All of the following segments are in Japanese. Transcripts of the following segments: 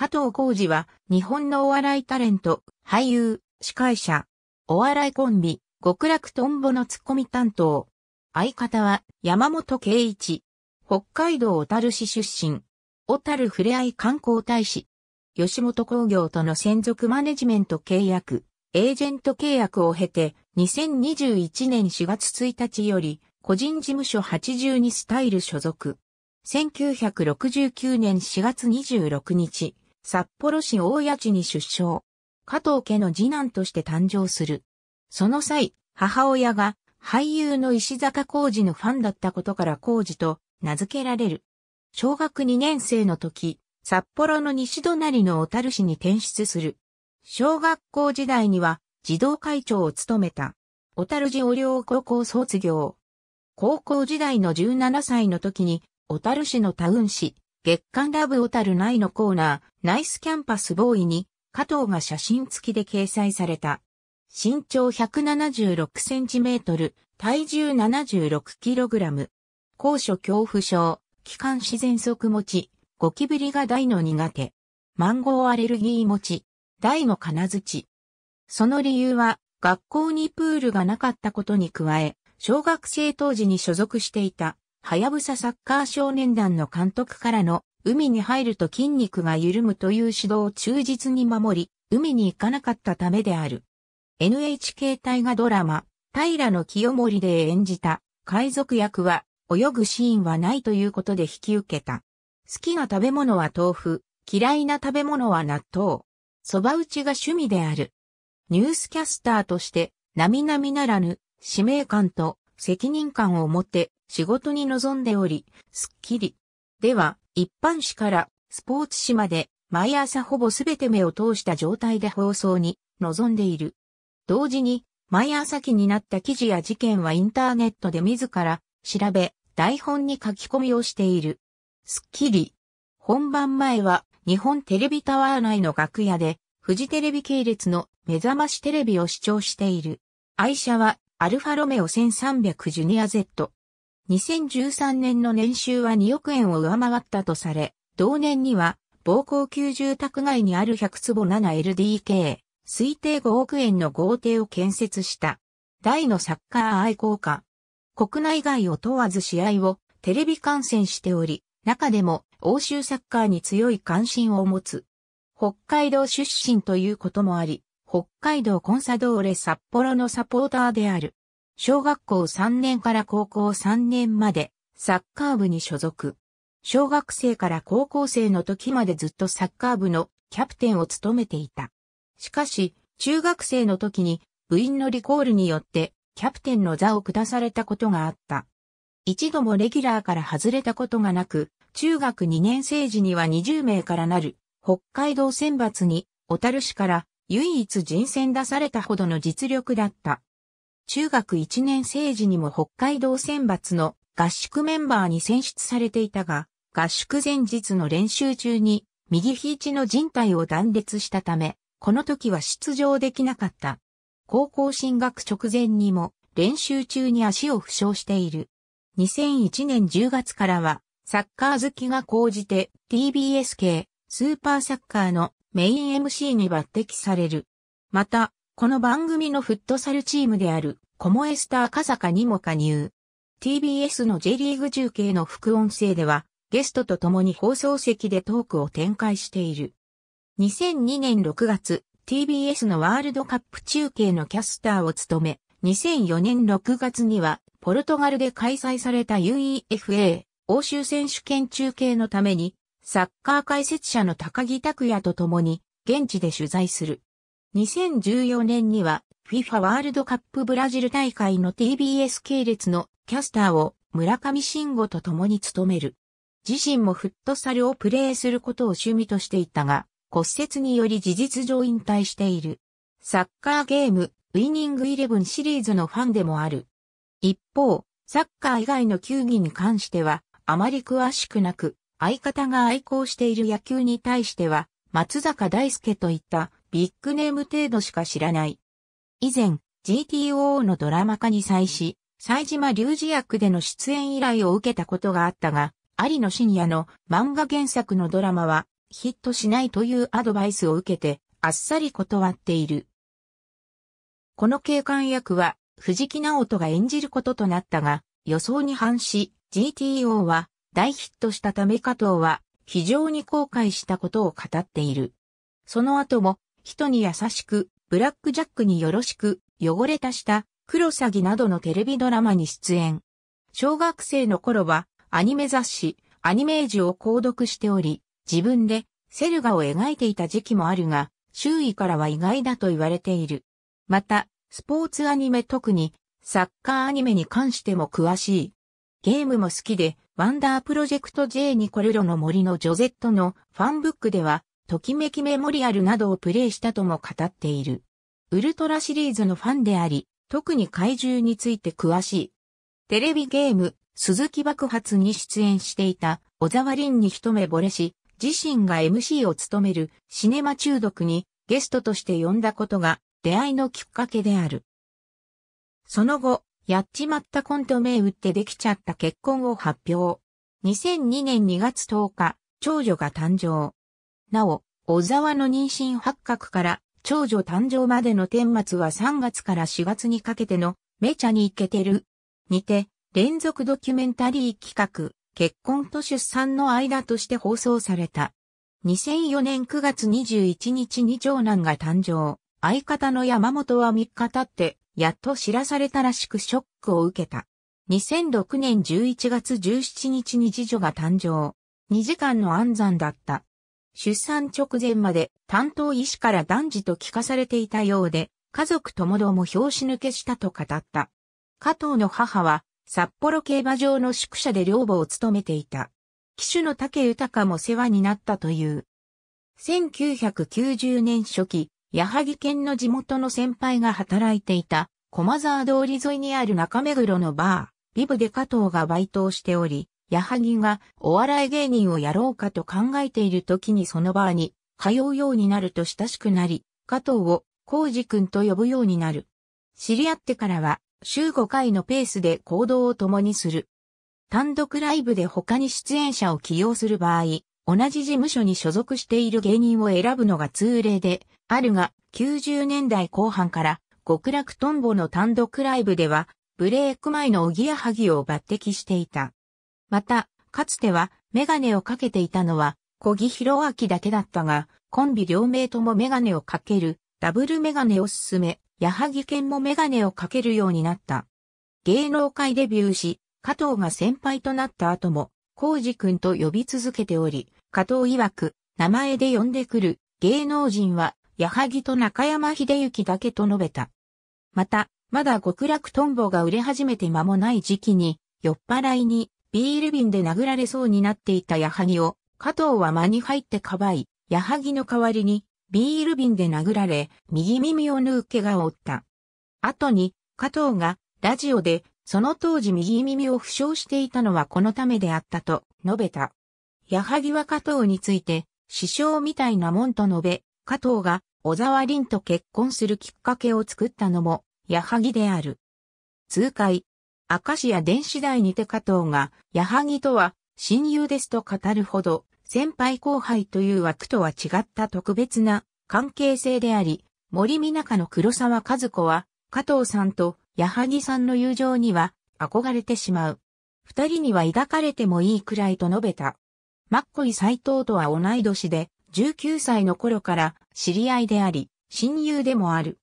加藤浩二は、日本のお笑いタレント、俳優、司会者、お笑いコンビ、極楽とんぼのツッコミ担当。相方は、山本圭一。北海道小樽市出身。小樽ふれあい観光大使。吉本工業との専属マネジメント契約、エージェント契約を経て、2021年4月1日より、個人事務所82スタイル所属。1969年4月26日、札幌市大谷地に出生。加藤家の次男として誕生する。その際、母親が俳優の石坂浩二のファンだったことから浩二と名付けられる。小学2年生の時、札幌の西隣の小樽市に転出する。小学校時代には児童会長を務めた。小樽寺お領高校卒業。高校時代の17歳の時に、小樽市のタウン市、月刊ラブオタル内のコーナー、ナイスキャンパスボーイに、加藤が写真付きで掲載された。身長1 7 6トル、体重7 6ラム。高所恐怖症、気管自然足持ち、ゴキブリが大の苦手。マンゴーアレルギー持ち、大の金づち。その理由は、学校にプールがなかったことに加え、小学生当時に所属していたはやぶさサッカー少年団の監督からの、海に入ると筋肉が緩むという指導を忠実に守り、海に行かなかったためである。NHK 大河ドラマ、平の清盛で演じた海賊役は、泳ぐシーンはないということで引き受けた。好きな食べ物は豆腐、嫌いな食べ物は納豆。蕎麦打ちが趣味である。ニュースキャスターとして、並々ならぬ、使命感と責任感を持って仕事に臨んでおり、スッキリ。では、一般紙からスポーツ紙まで、毎朝ほぼすべて目を通した状態で放送に臨んでいる。同時に、毎朝気になった記事や事件はインターネットで自ら調べ、台本に書き込みをしている。スッキリ。本番前は日本テレビタワー内の楽屋で、フジテレビ系列の目覚ましテレビを視聴している。愛車はアルファロメオ1300ジュニア Z。2013年の年収は2億円を上回ったとされ、同年には、暴行級住宅街にある100坪 7LDK、推定5億円の豪邸を建設した。大のサッカー愛好家。国内外を問わず試合をテレビ観戦しており、中でも欧州サッカーに強い関心を持つ。北海道出身ということもあり、北海道コンサドーレ札幌のサポーターである。小学校3年から高校3年までサッカー部に所属。小学生から高校生の時までずっとサッカー部のキャプテンを務めていた。しかし、中学生の時に部員のリコールによってキャプテンの座を下されたことがあった。一度もレギュラーから外れたことがなく、中学2年生時には20名からなる北海道選抜に小樽市から唯一人選出されたほどの実力だった。中学1年生時にも北海道選抜の合宿メンバーに選出されていたが、合宿前日の練習中に右肘の人帯を断裂したため、この時は出場できなかった。高校進学直前にも練習中に足を負傷している。2001年10月からはサッカー好きが高じて TBS 系スーパーサッカーのメイン MC に抜擢される。また、この番組のフットサルチームであるコモエスターカサカにも加入。TBS の J リーグ中継の副音声では、ゲストと共に放送席でトークを展開している。2002年6月、TBS のワールドカップ中継のキャスターを務め、2004年6月には、ポルトガルで開催された UEFA 欧州選手権中継のために、サッカー解説者の高木拓也と共に、現地で取材する。2014年には、FIFA ワールドカップブラジル大会の TBS 系列のキャスターを村上信吾と共に務める。自身もフットサルをプレーすることを趣味としていたが、骨折により事実上引退している。サッカーゲーム、ウィニングイレブンシリーズのファンでもある。一方、サッカー以外の球技に関しては、あまり詳しくなく、相方が愛好している野球に対しては、松坂大輔といったビッグネーム程度しか知らない。以前、GTO のドラマ化に際し、西島隆二役での出演依頼を受けたことがあったが、有野深也の漫画原作のドラマはヒットしないというアドバイスを受けて、あっさり断っている。この警官役は藤木直人が演じることとなったが、予想に反し、GTO は大ヒットしたため加藤は非常に後悔したことを語っている。その後も人に優しくブラックジャックによろしく、汚れたした、クロサギなどのテレビドラマに出演。小学生の頃は、アニメ雑誌、アニメージを購読しており、自分で、セルガを描いていた時期もあるが、周囲からは意外だと言われている。また、スポーツアニメ特に、サッカーアニメに関しても詳しい。ゲームも好きで、ワンダープロジェクト J にコレロの森のジョゼットのファンブックでは、ときめきメモリアルなどをプレイしたとも語っている。ウルトラシリーズのファンであり、特に怪獣について詳しい。テレビゲーム、鈴木爆発に出演していた小沢凛に一目惚れし、自身が MC を務めるシネマ中毒にゲストとして呼んだことが出会いのきっかけである。その後、やっちまったコント名打ってできちゃった結婚を発表。2002年2月10日、長女が誕生。なお、小沢の妊娠発覚から長女誕生までの顛末は3月から4月にかけてのめちゃにイケてる。にて、連続ドキュメンタリー企画、結婚と出産の間として放送された。2004年9月21日に長男が誕生。相方の山本は3日経って、やっと知らされたらしくショックを受けた。2006年11月17日に次女が誕生。2時間の安産だった。出産直前まで担当医師から男児と聞かされていたようで、家族ともども拍子抜けしたと語った。加藤の母は札幌競馬場の宿舎で寮母を務めていた。騎手の竹豊も世話になったという。1990年初期、矢作県の地元の先輩が働いていた、駒沢通り沿いにある中目黒のバー、ビブで加藤がバイトをしており、矢作がお笑い芸人をやろうかと考えている時にそのバーに通うようになると親しくなり、加藤を浩二くんと呼ぶようになる。知り合ってからは週5回のペースで行動を共にする。単独ライブで他に出演者を起用する場合、同じ事務所に所属している芸人を選ぶのが通例で、あるが90年代後半から極楽とんぼの単独ライブでは、ブレーク前のおぎやはぎを抜擢していた。また、かつてはメガネをかけていたのは、小木博明だけだったが、コンビ両名ともメガネをかける、ダブルメガネを進め、矢作健もメガネをかけるようになった。芸能界デビューし、加藤が先輩となった後も、浩二くんと呼び続けており、加藤曰く、名前で呼んでくる芸能人は、矢作と中山秀幸だけと述べた。また、まだ極楽とんぼが売れ始めて間もない時期に、酔っ払いにビール瓶で殴られそうになっていた矢作を、加藤は間に入ってかばい、矢作の代わりに、ビール瓶で殴られ、右耳を縫う怪我を負った。後に、加藤が、ラジオで、その当時右耳を負傷していたのはこのためであったと述べた。矢作は加藤について、師匠みたいなもんと述べ、加藤が小沢凛と結婚するきっかけを作ったのも、矢作である。痛快、赤石や電子台にて加藤が、矢作とは親友ですと語るほど、先輩後輩という枠とは違った特別な関係性であり、森美中の黒沢和子は、加藤さんと矢作さんの友情には憧れてしまう。二人には抱かれてもいいくらいと述べた。マッコイ斎藤とは同い年で、19歳の頃から知り合いであり、親友でもある。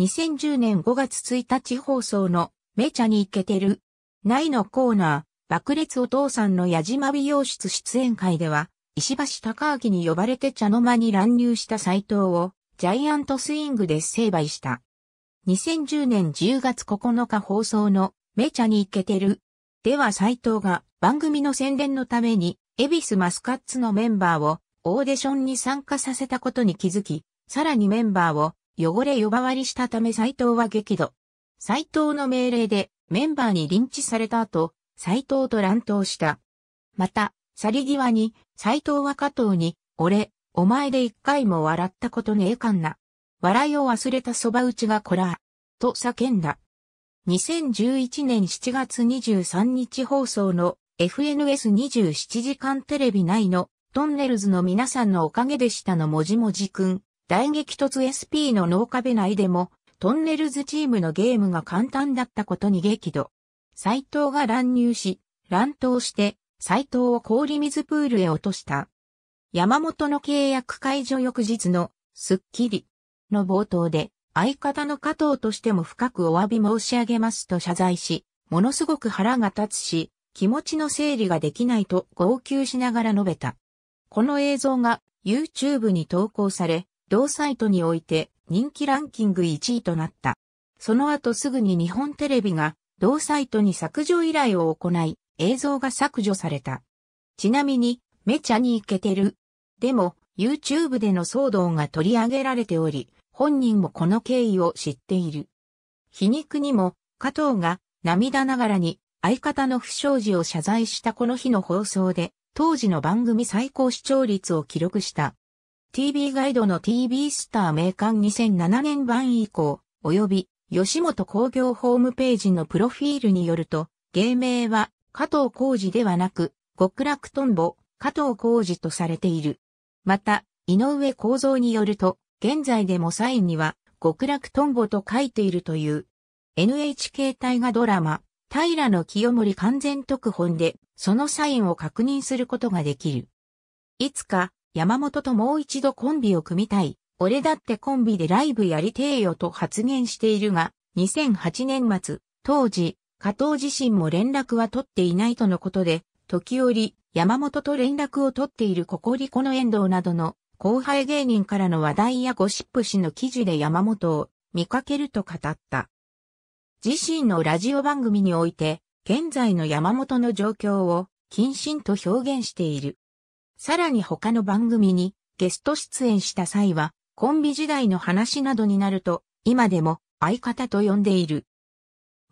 2010年5月1日放送のめちゃにいけてる。ないのコーナー、爆裂お父さんの矢島美容室出演会では、石橋貴明に呼ばれて茶の間に乱入した斎藤を、ジャイアントスイングで成敗した。2010年10月9日放送の、めちゃにいけてる。では斎藤が、番組の宣伝のために、エビスマスカッツのメンバーを、オーディションに参加させたことに気づき、さらにメンバーを、汚れ呼ばわりしたため斎藤は激怒。斎藤の命令でメンバーにリンチされた後、斎藤と乱闘した。また、去り際に、斎藤は加藤に、俺、お前で一回も笑ったことねえかんな。笑いを忘れたそば打ちがこらと叫んだ。2011年7月23日放送の FNS27 時間テレビ内のトンネルズの皆さんのおかげでしたのもじもじくん、大激突 SP の脳壁内でもトンネルズチームのゲームが簡単だったことに激怒。斎藤が乱入し、乱闘して斎藤を氷水プールへ落とした。山本の契約解除翌日のスッキリの冒頭で相方の加藤としても深くお詫び申し上げますと謝罪し、ものすごく腹が立つし、気持ちの整理ができないと号泣しながら述べた。この映像が YouTube に投稿され、同サイトにおいて人気ランキング1位となった。その後すぐに日本テレビが同サイトに削除依頼を行い、映像が削除された。ちなみに、めちゃにイけてる。でも、YouTube での騒動が取り上げられており、本人もこの経緯を知っている。皮肉にも、加藤が涙ながらに相方の不祥事を謝罪したこの日の放送で、当時の番組最高視聴率を記録した。TV ガイドの TV スター名鑑2007年版以降、及び吉本工業ホームページのプロフィールによると、芸名は加藤浩二ではなく、極楽とんぼ、加藤浩二とされている。また、井上構三によると、現在でもサインには、極楽とんぼと書いているという。NHK 大河ドラマ、平の清盛完全特本で、そのサインを確認することができる。いつか、山本ともう一度コンビを組みたい。俺だってコンビでライブやりてえよと発言しているが、2008年末、当時、加藤自身も連絡は取っていないとのことで、時折、山本と連絡を取っているココリコの遠藤などの後輩芸人からの話題やゴシップ誌の記事で山本を見かけると語った。自身のラジオ番組において、現在の山本の状況を、謹慎と表現している。さらに他の番組にゲスト出演した際は、コンビ時代の話などになると、今でも相方と呼んでいる。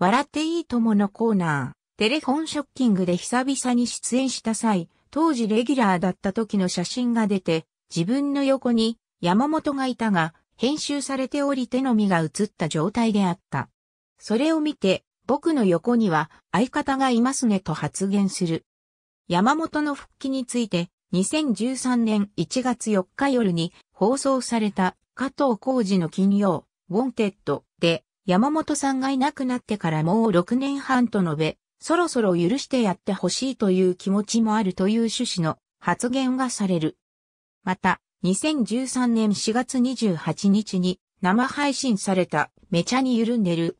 笑っていいとものコーナー、テレフォンショッキングで久々に出演した際、当時レギュラーだった時の写真が出て、自分の横に山本がいたが、編集されており手の身が映った状態であった。それを見て、僕の横には相方がいますねと発言する。山本の復帰について、2013年1月4日夜に放送された加藤浩二の金曜、ウォンテッドで山本さんがいなくなってからもう6年半と述べ、そろそろ許してやってほしいという気持ちもあるという趣旨の発言がされる。また、2013年4月28日に生配信されためちゃに緩んでる。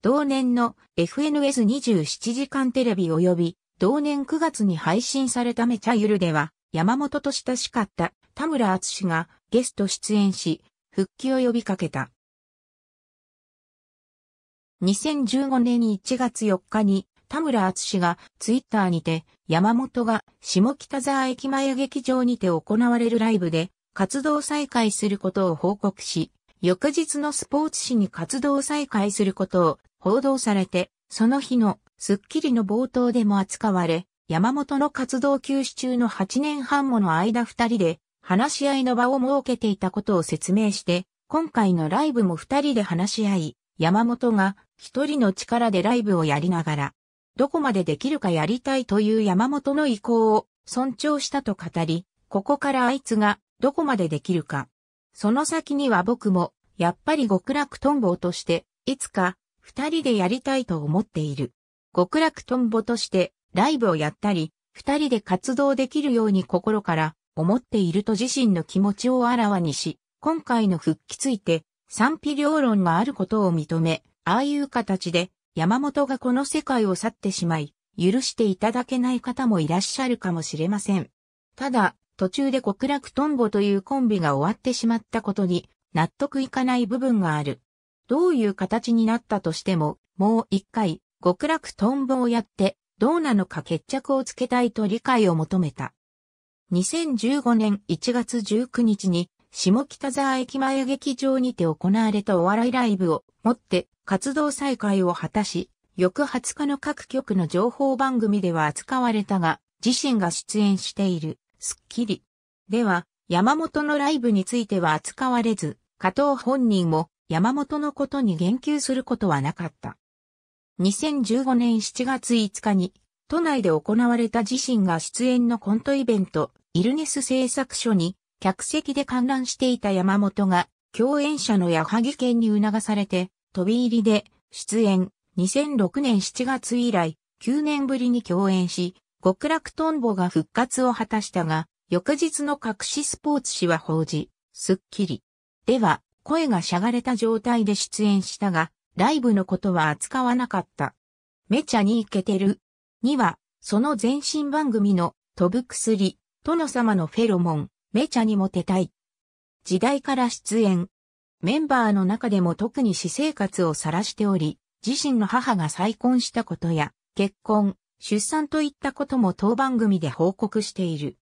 同年の FNS27 時間テレビ及び同年9月に配信されためちゃゆるでは山本と親しかった田村淳がゲスト出演し、復帰を呼びかけた。2015年1月4日に田村淳がツイッターにて山本が下北沢駅前劇場にて行われるライブで活動再開することを報告し、翌日のスポーツ紙に活動再開することを報道されて、その日のスッキリの冒頭でも扱われ、山本の活動休止中の8年半もの間二人で話し合いの場を設けていたことを説明して、今回のライブも二人で話し合い、山本が一人の力でライブをやりながら、どこまでできるかやりたいという山本の意向を尊重したと語り、ここからあいつがどこまでできるか。その先には僕も、やっぱり極楽とんぼとして、いつか二人でやりたいと思っている。極楽とんぼとして、ライブをやったり、二人で活動できるように心から思っていると自身の気持ちをあらわにし、今回の復帰ついて賛否両論があることを認め、ああいう形で山本がこの世界を去ってしまい、許していただけない方もいらっしゃるかもしれません。ただ、途中で極楽とんぼというコンビが終わってしまったことに納得いかない部分がある。どういう形になったとしても、もう一回、極楽とんぼをやって、どうなのか決着をつけたいと理解を求めた。2015年1月19日に、下北沢駅前劇場にて行われたお笑いライブをもって活動再開を果たし、翌20日の各局の情報番組では扱われたが、自身が出演している、スッキリ。では、山本のライブについては扱われず、加藤本人も山本のことに言及することはなかった。2015年7月5日に、都内で行われた自身が出演のコントイベント、イルネス製作所に、客席で観覧していた山本が、共演者の矢作県に促されて、飛び入りで、出演、2006年7月以来、9年ぶりに共演し、極楽トンボが復活を果たしたが、翌日の隠しスポーツ紙は報じ、スッキリ。では、声がしゃがれた状態で出演したが、ライブのことは扱わなかった。めちゃにイケてる。には、その前身番組の飛ぶ薬、殿様のフェロモン、めちゃにモテたい。時代から出演。メンバーの中でも特に私生活を晒しており、自身の母が再婚したことや、結婚、出産といったことも当番組で報告している。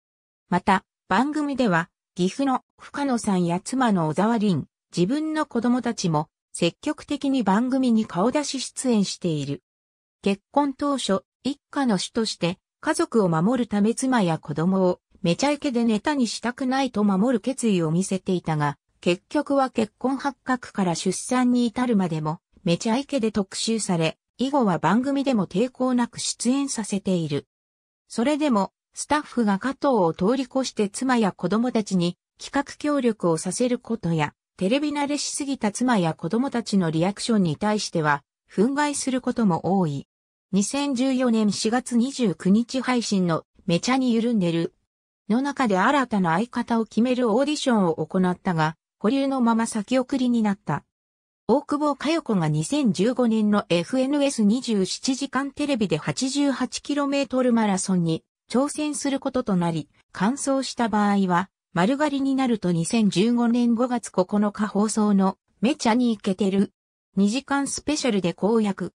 また、番組では、岐阜の深野さんや妻の小沢凛、自分の子供たちも、積極的に番組に顔出し出演している。結婚当初、一家の主として家族を守るため妻や子供をめちゃイケでネタにしたくないと守る決意を見せていたが、結局は結婚発覚から出産に至るまでもめちゃイケで特集され、以後は番組でも抵抗なく出演させている。それでも、スタッフが加藤を通り越して妻や子供たちに企画協力をさせることや、テレビ慣れしすぎた妻や子供たちのリアクションに対しては、憤慨することも多い。2014年4月29日配信のめちゃに緩んでるの中で新たな相方を決めるオーディションを行ったが、保留のまま先送りになった。大久保佳代子が2015年の FNS27 時間テレビで 88km マラソンに挑戦することとなり、完走した場合は、丸刈りになると2015年5月9日放送のめちゃにイケてる2時間スペシャルで公約。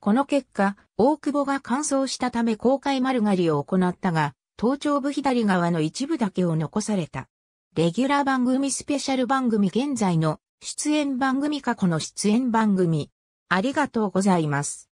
この結果、大久保が完走したため公開丸刈りを行ったが、頭頂部左側の一部だけを残された。レギュラー番組スペシャル番組現在の出演番組過去の出演番組。ありがとうございます。